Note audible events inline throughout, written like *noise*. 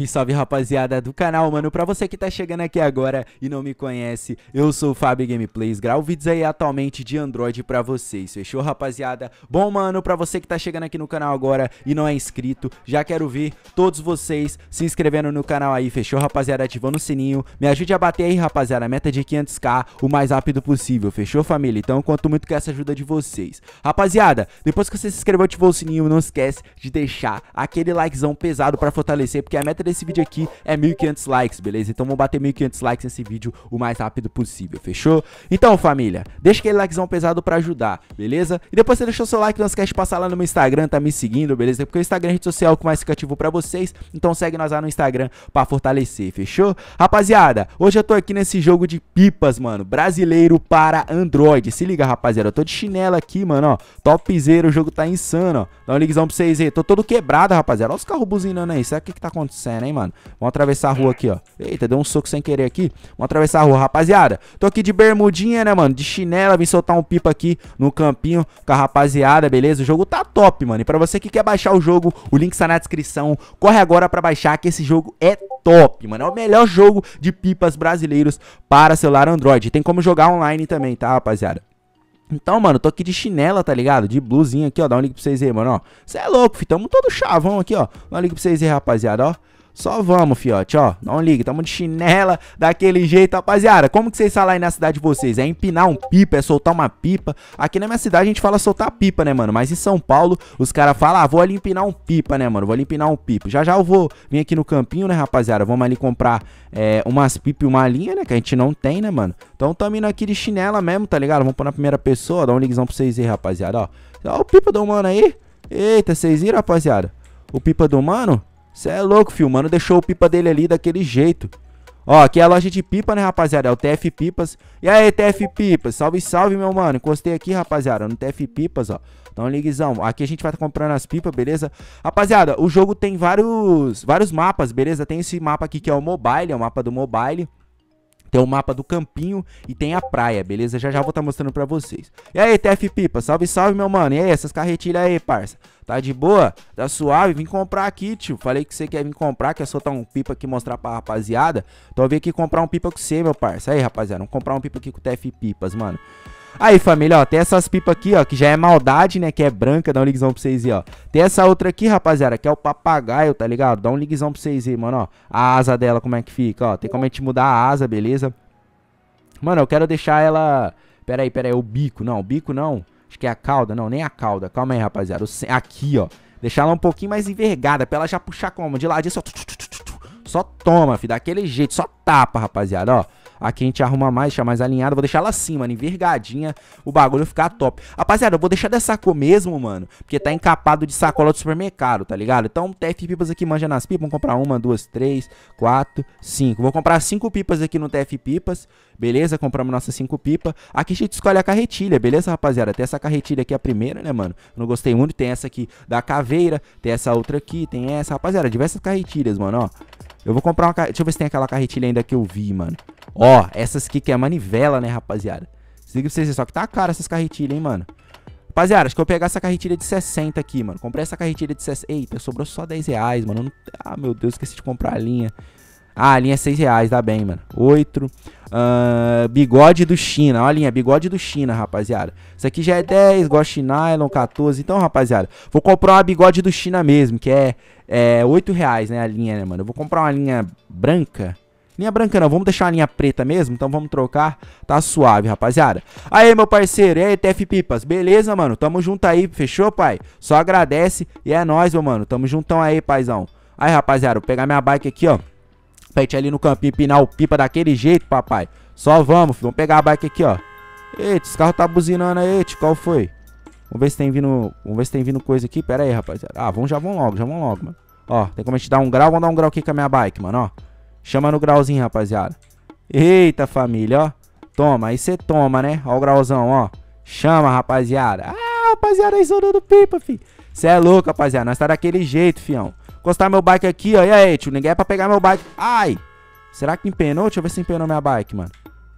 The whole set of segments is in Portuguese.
Salve, salve rapaziada do canal, mano. Pra você que tá chegando aqui agora e não me conhece, eu sou o Fábio Gameplays. Gravo vídeos aí atualmente de Android pra vocês, fechou, rapaziada? Bom, mano, pra você que tá chegando aqui no canal agora e não é inscrito, já quero ver todos vocês se inscrevendo no canal aí, fechou, rapaziada? Ativando o sininho. Me ajude a bater aí, rapaziada, a meta de 500k o mais rápido possível, fechou, família? Então eu conto muito com essa ajuda de vocês. Rapaziada, depois que você se inscreveu, ativou o sininho, não esquece de deixar aquele likezão pesado pra fortalecer, porque a meta desse vídeo aqui é 1500 likes, beleza? Então vamos bater 1500 likes nesse vídeo o mais rápido possível, fechou? Então, família, deixa aquele likezão pesado pra ajudar, beleza? E depois você deixa o seu like, não esquece de passar lá no meu Instagram, tá me seguindo, beleza? Porque o Instagram é a rede social que mais fica ativo pra vocês, então segue nós lá no Instagram pra fortalecer, fechou? Rapaziada, hoje eu tô aqui nesse jogo de pipas, mano, brasileiro para Android. Se liga, rapaziada, eu tô de chinela aqui, mano, ó, topzera, o jogo tá insano, ó. Dá um ligazão pra vocês aí, tô todo quebrado, rapaziada, olha os carros buzinando aí, sabe o que que tá acontecendo? hein, mano? Vamos atravessar a rua é. aqui, ó. Eita, deu um soco sem querer aqui. Vamos atravessar a rua, rapaziada. Tô aqui de bermudinha, né, mano? De chinela, vim soltar um pipa aqui no campinho com a rapaziada, beleza? O jogo tá top, mano. E pra você que quer baixar o jogo, o link está na descrição. Corre agora pra baixar, que esse jogo é top, mano. É o melhor jogo de pipas brasileiros para celular Android. Tem como jogar online também, tá, rapaziada? Então, mano, tô aqui de chinela, tá ligado? De blusinha aqui, ó. Dá um link pra vocês aí, mano, ó. Cê é louco, fi. Tamo todo chavão aqui, ó. Dá um link pra vocês aí, rapaziada, ó. Só vamos, fiote, ó. Não liga, tamo de chinela daquele jeito, rapaziada. Como que vocês falam aí na cidade de vocês? É empinar um pipa, é soltar uma pipa. Aqui na minha cidade a gente fala soltar pipa, né, mano? Mas em São Paulo, os caras falam, ah, vou ali empinar um pipa, né, mano? Vou ali empinar um pipa. Já já eu vou vir aqui no campinho, né, rapaziada? Vamos ali comprar é, umas pipas e uma linha, né? Que a gente não tem, né, mano? Então tamo indo aqui de chinela mesmo, tá ligado? Vamos pôr na primeira pessoa, Dá um ligzão pra vocês aí, rapaziada, ó. Ó o pipa do mano aí. Eita, vocês viram, rapaziada? O pipa do mano... Cê é louco, filho. Mano, deixou o pipa dele ali daquele jeito. Ó, aqui é a loja de pipa, né, rapaziada? É o TF Pipas. E aí, TF Pipas? Salve, salve, meu mano. Encostei aqui, rapaziada, no TF Pipas, ó. Então, liguezão. Aqui a gente vai tá comprando as pipas, beleza? Rapaziada, o jogo tem vários, vários mapas, beleza? Tem esse mapa aqui que é o mobile, é o mapa do mobile. Tem o mapa do campinho e tem a praia, beleza? Já já vou estar tá mostrando pra vocês. E aí, TF Pipa, salve, salve, meu mano. E aí, essas carretilhas aí, parça? Tá de boa? Tá suave? Vim comprar aqui, tio. Falei que você quer vir comprar, quer soltar um pipa aqui e mostrar pra rapaziada. Então eu vim aqui comprar um pipa com você, meu parça. Aí, rapaziada, vamos comprar um pipa aqui com o TF Pipas, mano. Aí, família, ó, tem essas pipas aqui, ó, que já é maldade, né, que é branca, dá um ligzão pra vocês aí, ó. Tem essa outra aqui, rapaziada, que é o papagaio, tá ligado? Dá um ligzão pra vocês aí, mano, ó. A asa dela, como é que fica, ó. Tem como a gente mudar a asa, beleza? Mano, eu quero deixar ela... Pera aí, pera aí, o bico, não, o bico não. Acho que é a cauda, não, nem a cauda. Calma aí, rapaziada. Aqui, ó. Deixar ela um pouquinho mais envergada, pra ela já puxar como? De ladinho, só... Só toma, filho, daquele jeito, só tapa, rapaziada, ó. Aqui a gente arruma mais, deixa mais alinhada. Vou deixar ela assim, mano, envergadinha. O bagulho ficar top. Rapaziada, eu vou deixar dessa cor mesmo, mano. Porque tá encapado de sacola do supermercado, tá ligado? Então, TF Pipas aqui manja nas pipas. Vamos comprar uma, duas, três, quatro, cinco. Vou comprar cinco pipas aqui no TF Pipas. Beleza? Compramos nossas cinco pipas. Aqui a gente escolhe a carretilha, beleza, rapaziada? Tem essa carretilha aqui, a primeira, né, mano? Não gostei muito. Tem essa aqui da caveira. Tem essa outra aqui. Tem essa. Rapaziada, diversas carretilhas, mano, ó. Eu vou comprar uma carretilha. Deixa eu ver se tem aquela carretilha ainda que eu vi, mano. Ó, essas aqui que é manivela, né, rapaziada? Se pra vocês, só que tá cara essas carretilhas, hein, mano. Rapaziada, acho que eu vou pegar essa carretilha de 60 aqui, mano. Comprei essa carretilha de 60. Eita, sobrou só 10 reais, mano. Não... Ah, meu Deus, esqueci de comprar a linha. Ah, a linha é 6 reais, dá bem, mano. 8. Uh, ah, bigode do China. Olha a linha, bigode do China, rapaziada. Isso aqui já é 10, gosto de nylon, 14. Então, rapaziada, vou comprar uma bigode do China mesmo, que é, é 8 reais, né, a linha, né, mano. Eu vou comprar uma linha branca. Linha branca não, vamos deixar uma linha preta mesmo, então vamos trocar, tá suave, rapaziada. Aí, meu parceiro, e aí, TF Pipas, beleza, mano? Tamo junto aí, fechou, pai? Só agradece e é nóis, meu mano, tamo juntão aí, paizão. Aí, rapaziada, vou pegar minha bike aqui, ó. Pete ali no campinho pinar o pipa daquele jeito, papai. Só vamos, filho. Vamos pegar a bike aqui, ó. Eita, esse carro tá buzinando aí, qual foi? Vamos ver se tem vindo. Vamos ver se tem vindo coisa aqui. Pera aí, rapaziada. Ah, vamos, já vão logo, já vão logo, mano. Ó, tem como a gente dar um grau? Vamos dar um grau aqui com a minha bike, mano, ó. Chama no grauzinho, rapaziada. Eita, família, ó. Toma, aí você toma, né? Ó o grauzão, ó. Chama, rapaziada. Ah! rapaziada, aí do pipa, fi. Cê é louco, rapaziada, nós tá daquele jeito, fião. Encostar meu bike aqui, ó, e aí, tio, ninguém é pra pegar meu bike. Ai, será que empenou? Deixa eu ver se empenou minha bike, mano.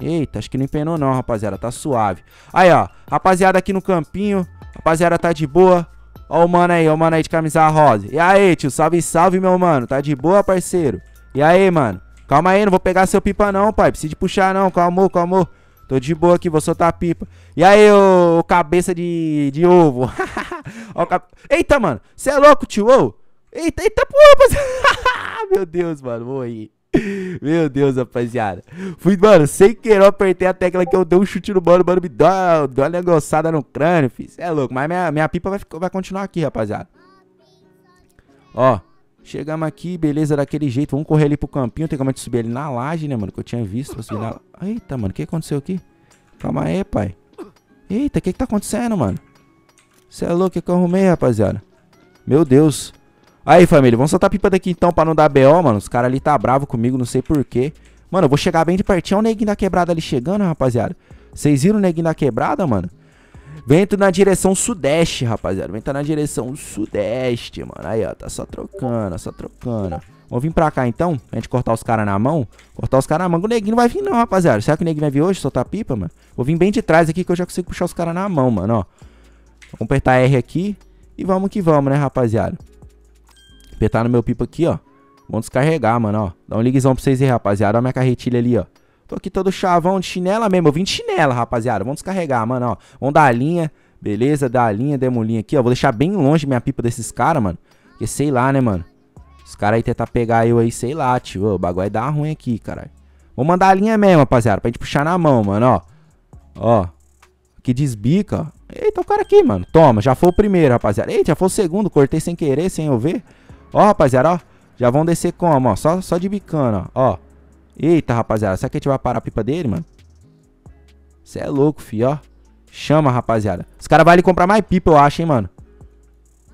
Eita, acho que não empenou não, rapaziada, tá suave. Aí, ó, rapaziada aqui no campinho, rapaziada tá de boa. Ó o mano aí, ó o mano aí de camisa rosa. E aí, tio, salve, salve, meu mano, tá de boa, parceiro? E aí, mano? Calma aí, não vou pegar seu pipa não, pai. Precisa de puxar não, calmou, calmou. Tô de boa aqui, vou soltar a pipa. E aí, ô cabeça de, de ovo. *laughs* ó, cap... Eita, mano. Você é louco, tio? Ô? Eita, eita, porra, *laughs* Meu Deus, mano. Vou aí. Meu Deus, rapaziada. Fui, mano, sem querer eu apertei a tecla que eu dei um chute no mano, mano, me dá, dá uma negociada no crânio, filho. Cê é louco, mas minha, minha pipa vai, vai continuar aqui, rapaziada. Ó. Chegamos aqui, beleza, daquele jeito. Vamos correr ali pro campinho. Tem como a gente subir ali na laje, né, mano? Que eu tinha visto. subir na... Eita, mano, o que aconteceu aqui? Calma aí, pai. Eita, o que que tá acontecendo, mano? Você é louco, o que, que eu arrumei, rapaziada? Meu Deus. Aí, família, vamos soltar a pipa daqui então pra não dar BO, mano. Os caras ali tá bravo comigo, não sei porquê. Mano, eu vou chegar bem de pertinho. Olha o neguinho da quebrada ali chegando, rapaziada. Vocês viram o neguinho da quebrada, mano? Vento na direção sudeste, rapaziada. Vento na direção sudeste, mano. Aí, ó, tá só trocando, só trocando. Vamos vir pra cá, então? Pra gente cortar os caras na mão? Cortar os caras na mão. O neguinho não vai vir, não, rapaziada. Será que o neguinho vai vir hoje soltar pipa, mano? Vou vir bem de trás aqui que eu já consigo puxar os caras na mão, mano, ó. Vamos apertar R aqui. E vamos que vamos, né, rapaziada? Apertar no meu pipa aqui, ó. Vamos descarregar, mano, ó. Dá um ligzão pra vocês aí, rapaziada. Olha a minha carretilha ali, ó. Tô aqui todo chavão de chinela mesmo. Eu vim de chinela, rapaziada. Vamos descarregar, mano, ó. Vamos dar a linha. Beleza, dar a linha, demolinha aqui, ó. Vou deixar bem longe minha pipa desses caras, mano. Porque sei lá, né, mano. Os caras aí tentar pegar eu aí, sei lá, tio. o bagulho vai é dar ruim aqui, caralho. Vou mandar a linha mesmo, rapaziada. Pra gente puxar na mão, mano, ó. Ó. Aqui desbica, ó. Eita, o cara aqui, mano. Toma, já foi o primeiro, rapaziada. Eita, já foi o segundo. Cortei sem querer, sem eu ver. Ó, rapaziada, ó. Já vão descer como, ó. Só, só de bicana, ó. Ó. Eita, rapaziada, será que a gente vai parar a pipa dele, mano? Você é louco, fi, ó. Chama, rapaziada. Os caras vão ali comprar mais pipa, eu acho, hein, mano.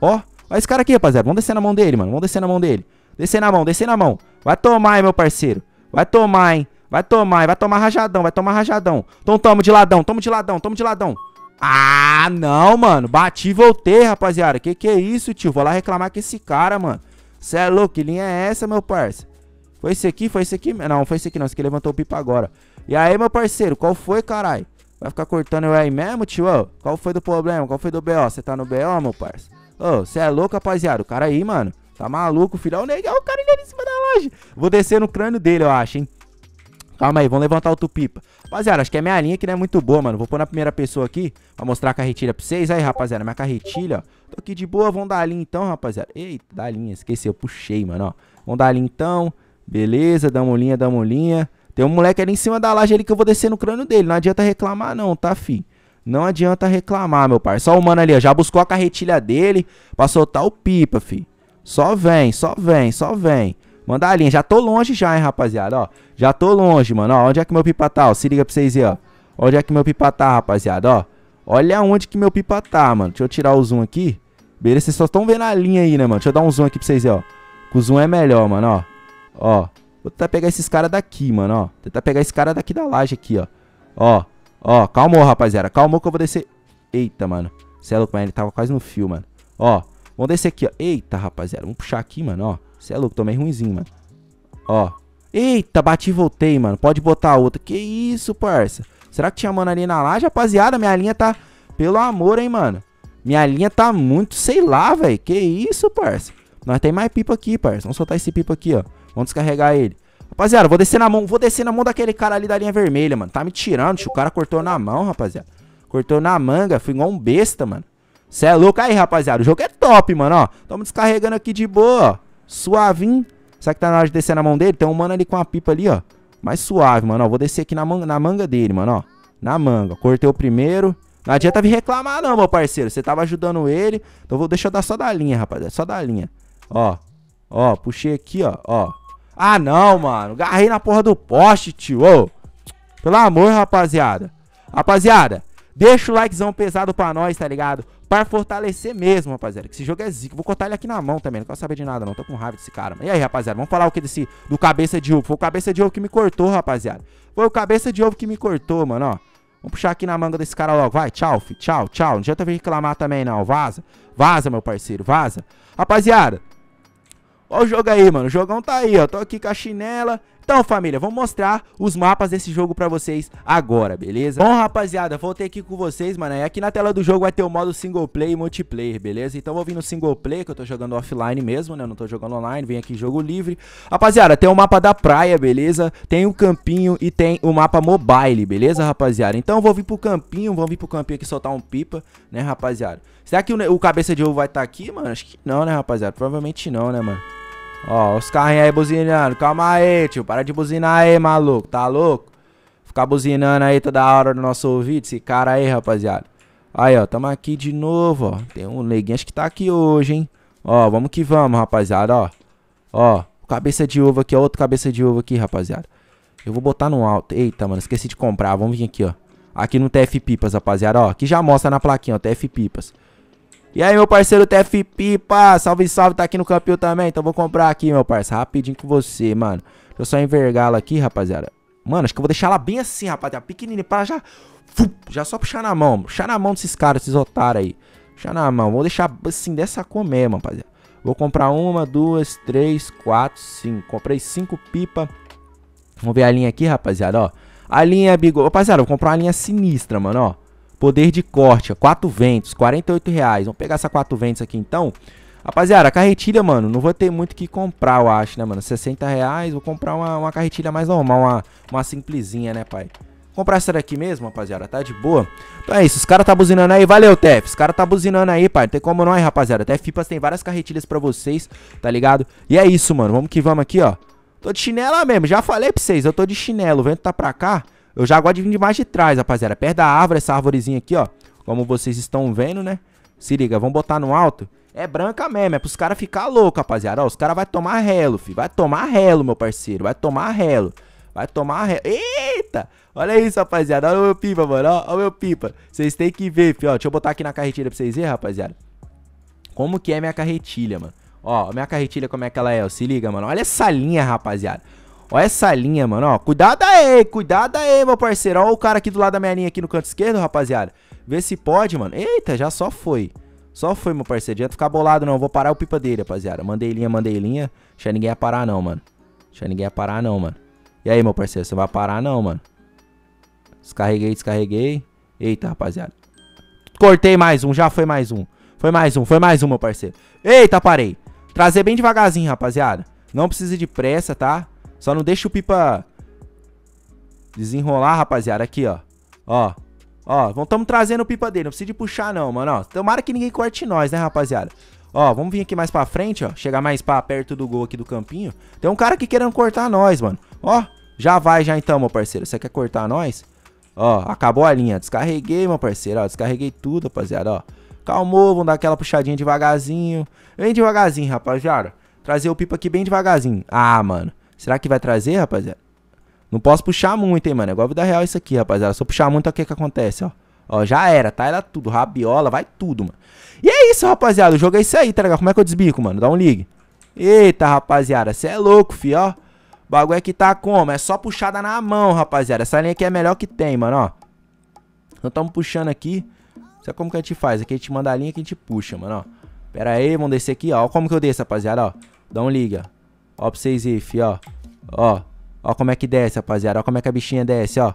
Ó, olha esse cara aqui, rapaziada. Vamos descer na mão dele, mano. Vamos descer na mão dele. Descer na mão, descer na mão. Vai tomar, hein, meu parceiro. Vai tomar, hein. Vai tomar, vai tomar rajadão, vai tomar rajadão. Então toma de ladão, toma de ladão, toma de ladão. Ah, não, mano. Bati e voltei, rapaziada. Que que é isso, tio? Vou lá reclamar com esse cara, mano. Cê é louco, que linha é essa, meu parceiro? Foi esse aqui, foi esse aqui. Não, foi esse aqui não. Esse aqui levantou o pipa agora. E aí, meu parceiro, qual foi, carai? Vai ficar cortando eu aí mesmo, tio? Qual foi do problema? Qual foi do BO? Você tá no BO, meu parça? Ô, você é louco, rapaziada? O cara aí, mano. Tá maluco, filho. Olha o negão, é o cara ali em cima da loja. Vou descer no crânio dele, eu acho, hein. Calma aí, vamos levantar o tupipa. Rapaziada, acho que a minha linha aqui não é muito boa, mano. Vou pôr na primeira pessoa aqui pra mostrar a carretilha pra vocês. Aí, rapaziada, minha carretilha, ó. Tô aqui de boa, vamos dar a linha então, rapaziada. Eita, dá linha, esqueci, eu puxei, mano, ó. Vamos dar a linha então. Beleza, dá uma olhinha, dá uma olhinha. Tem um moleque ali em cima da laje ali que eu vou descer no crânio dele. Não adianta reclamar não, tá, fi? Não adianta reclamar, meu pai. Só o mano ali, ó. Já buscou a carretilha dele pra soltar o pipa, fi. Só vem, só vem, só vem. Manda a linha. Já tô longe já, hein, rapaziada, ó. Já tô longe, mano. Ó, onde é que meu pipa tá, ó? Se liga pra vocês aí, ó. Onde é que meu pipa tá, rapaziada, ó. Olha onde que meu pipa tá, mano. Deixa eu tirar o zoom aqui. Beleza, vocês só estão vendo a linha aí, né, mano? Deixa eu dar um zoom aqui pra vocês aí, ó. Com o zoom é melhor, mano, ó. Ó, vou tentar pegar esses caras daqui, mano, ó. Tentar pegar esse cara daqui da laje aqui, ó. Ó, ó, calmou, rapaziada. Calmou que eu vou descer. Eita, mano. Cê é louco, mano. Ele tava quase no fio, mano. Ó, vamos descer aqui, ó. Eita, rapaziada. Vamos puxar aqui, mano, ó. Cê é louco, tomei ruimzinho, mano. Ó. Eita, bati e voltei, mano. Pode botar outra. Que isso, parça. Será que tinha mano ali na laje? Rapaziada, minha linha tá... Pelo amor, hein, mano. Minha linha tá muito... Sei lá, velho. Que isso, parça. Nós tem mais pipa aqui, parça. Vamos soltar esse pipa aqui, ó. Vamos descarregar ele. Rapaziada, vou descer na mão. Vou descer na mão daquele cara ali da linha vermelha, mano. Tá me tirando, tio. O cara cortou na mão, rapaziada. Cortou na manga. Fui igual um besta, mano. Cê é louco aí, rapaziada. O jogo é top, mano, ó. Tamo descarregando aqui de boa, ó. Suavinho. Será que tá na hora de descer na mão dele? Tem um mano ali com a pipa ali, ó. Mais suave, mano, ó. Vou descer aqui na manga, na manga dele, mano, ó. Na manga. Cortei o primeiro. Não adianta vir reclamar não, meu parceiro. Você tava ajudando ele. Então vou, deixa eu dar só da linha, rapaziada. Só da linha. Ó. Ó, puxei aqui, ó. Ó. Ah, não, mano. Garrei na porra do poste, tio. Pelo amor, rapaziada. Rapaziada, deixa o likezão pesado pra nós, tá ligado? Pra fortalecer mesmo, rapaziada. Que esse jogo é zica. Vou cortar ele aqui na mão também. Não quero saber de nada, não. Tô com raiva desse cara. Mano. E aí, rapaziada? Vamos falar o que desse. Do cabeça de ovo. Foi o cabeça de ovo que me cortou, rapaziada. Foi o cabeça de ovo que me cortou, mano, ó. Vamos puxar aqui na manga desse cara logo. Vai, tchau, fi. Tchau, tchau. Não adianta vir reclamar também, não. Vaza. Vaza, meu parceiro. Vaza. Rapaziada, Olha o jogo aí, mano. O jogão tá aí, ó. Tô aqui com a chinela. Então, família, vou mostrar os mapas desse jogo pra vocês agora, beleza? Bom, rapaziada, voltei aqui com vocês, mano. E aqui na tela do jogo vai ter o modo single play e multiplayer, beleza? Então vou vir no single play que eu tô jogando offline mesmo, né? Eu não tô jogando online, vem aqui jogo livre. Rapaziada, tem o mapa da praia, beleza? Tem o campinho e tem o mapa mobile, beleza, rapaziada? Então vou vir pro campinho, vou vir pro campinho aqui soltar um pipa, né, rapaziada? Será que o, o cabeça de ovo vai estar tá aqui, mano? Acho que não, né, rapaziada? Provavelmente não, né, mano? Ó, os carrinhos aí buzinando. Calma aí, tio. Para de buzinar aí, maluco. Tá louco? Ficar buzinando aí toda hora no nosso ouvido. Esse cara aí, rapaziada. Aí, ó. Tamo aqui de novo, ó. Tem um neguinho, acho que tá aqui hoje, hein? Ó, vamos que vamos, rapaziada, ó. Ó, cabeça de ovo aqui, ó. Outro cabeça de ovo aqui, rapaziada. Eu vou botar no alto. Eita, mano, esqueci de comprar. Vamos vir aqui, ó. Aqui no TF Pipas, rapaziada, ó. Aqui já mostra na plaquinha, ó. TF Pipas. E aí, meu parceiro TF Pipa, salve, salve, tá aqui no campeão também, então vou comprar aqui, meu parceiro, rapidinho com você, mano. Deixa eu só envergá-la aqui, rapaziada. Mano, acho que eu vou deixar ela bem assim, rapaziada, pequenininha, pra já... Já só puxar na mão, puxar na mão desses caras, desses otários aí. Puxar na mão, vou deixar assim, dessa cor mesmo, rapaziada. Vou comprar uma, duas, três, quatro, cinco. Comprei cinco pipa. Vamos ver a linha aqui, rapaziada, ó. A linha bigode... Rapaziada, vou comprar uma linha sinistra, mano, ó. Poder de corte, ó, quatro ventos, 48 reais. Vamos pegar essa quatro ventos aqui então. Rapaziada, a carretilha, mano, não vou ter muito que comprar, eu acho, né, mano? 60 reais, vou comprar uma, uma carretilha mais normal, uma, uma simplesinha, né, pai? Vou comprar essa daqui mesmo, rapaziada, tá de boa? Então é isso, os caras tá buzinando aí, valeu, Tef, os caras tá buzinando aí, pai, não tem como não aí, rapaziada. Tef, Fipas tem várias carretilhas pra vocês, tá ligado? E é isso, mano, vamos que vamos aqui, ó. Tô de chinela mesmo, já falei pra vocês, eu tô de chinelo, o vento tá pra cá, eu já gosto de vir de mais de trás, rapaziada. Perto da árvore, essa árvorezinha aqui, ó. Como vocês estão vendo, né? Se liga, vamos botar no alto. É branca mesmo, é pros caras ficar louco, rapaziada. Ó, os caras vai tomar relo, fi. Vai tomar relo, meu parceiro. Vai tomar relo. Vai tomar relo. Eita! Olha isso, rapaziada. Olha o meu pipa, mano. Olha, o meu pipa. Vocês têm que ver, fi. Ó, deixa eu botar aqui na carretilha pra vocês verem, rapaziada. Como que é minha carretilha, mano. Ó, minha carretilha como é que ela é, ó. Se liga, mano. Olha essa linha, rapaziada. Ó, essa linha, mano, ó. Cuidado aí, cuidado aí, meu parceiro. Ó o cara aqui do lado da minha linha aqui no canto esquerdo, rapaziada. Vê se pode, mano. Eita, já só foi. Só foi, meu parceiro. Adianta ficar bolado, não. vou parar o pipa dele, rapaziada. Mandei linha, mandei linha. Deixa ninguém parar, não, mano. Deixa ninguém parar, não, mano. E aí, meu parceiro, você vai parar, não, mano. Descarreguei, descarreguei. Eita, rapaziada. Cortei mais um, já foi mais um. Foi mais um, foi mais um, meu parceiro. Eita, parei. Trazer bem devagarzinho, rapaziada. Não precisa de pressa, tá? Só não deixa o pipa desenrolar, rapaziada. Aqui, ó. Ó. Ó, estamos trazendo o pipa dele. Não precisa de puxar, não, mano. Ó, tomara que ninguém corte nós, né, rapaziada? Ó, vamos vir aqui mais pra frente, ó. Chegar mais pra perto do gol aqui do campinho. Tem um cara aqui querendo cortar nós, mano. Ó, já vai já então, meu parceiro. Você quer cortar nós? Ó, acabou a linha. Descarreguei, meu parceiro. Ó, descarreguei tudo, rapaziada, ó. Calmou, vamos dar aquela puxadinha devagarzinho. Bem devagarzinho, rapaziada. Trazer o pipa aqui bem devagarzinho. Ah, mano. Será que vai trazer, rapaziada? Não posso puxar muito, hein, mano. É igual vida real isso aqui, rapaziada. Se eu puxar muito, é o que que acontece, ó. Ó, já era, tá? Era tudo. Rabiola, vai tudo, mano. E é isso, rapaziada. O jogo é isso aí, tá ligado? Como é que eu desbico, mano? Dá um ligue. Eita, rapaziada. Cê é louco, fi, ó. O bagulho aqui tá como? É só puxada na mão, rapaziada. Essa linha aqui é a melhor que tem, mano, ó. não estamos puxando aqui. Sabe é como que a gente faz? Aqui a gente manda a linha que a gente puxa, mano, ó. Pera aí, vamos descer aqui, ó. Como que eu desço, rapaziada, ó. Dá um liga, ó. Ó pra vocês fi, ó. Ó. Ó como é que desce, rapaziada. Ó como é que a bichinha desce, ó.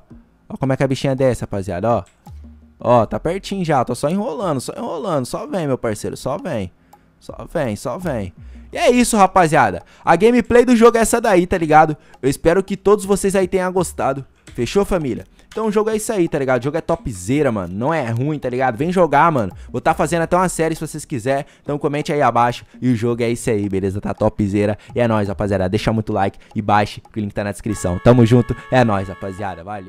Ó como é que a bichinha desce, rapaziada, ó. Ó, tá pertinho já. Tô só enrolando, só enrolando. Só vem, meu parceiro, só vem. Só vem, só vem. E é isso, rapaziada. A gameplay do jogo é essa daí, tá ligado? Eu espero que todos vocês aí tenham gostado. Fechou, família? Então o jogo é isso aí, tá ligado? O jogo é topzera, mano. Não é ruim, tá ligado? Vem jogar, mano. Vou tá fazendo até uma série se vocês quiserem. Então comente aí abaixo. E o jogo é isso aí, beleza? Tá topzera. E é nóis, rapaziada. Deixa muito like e baixe, que o link tá na descrição. Tamo junto. É nóis, rapaziada. Valeu.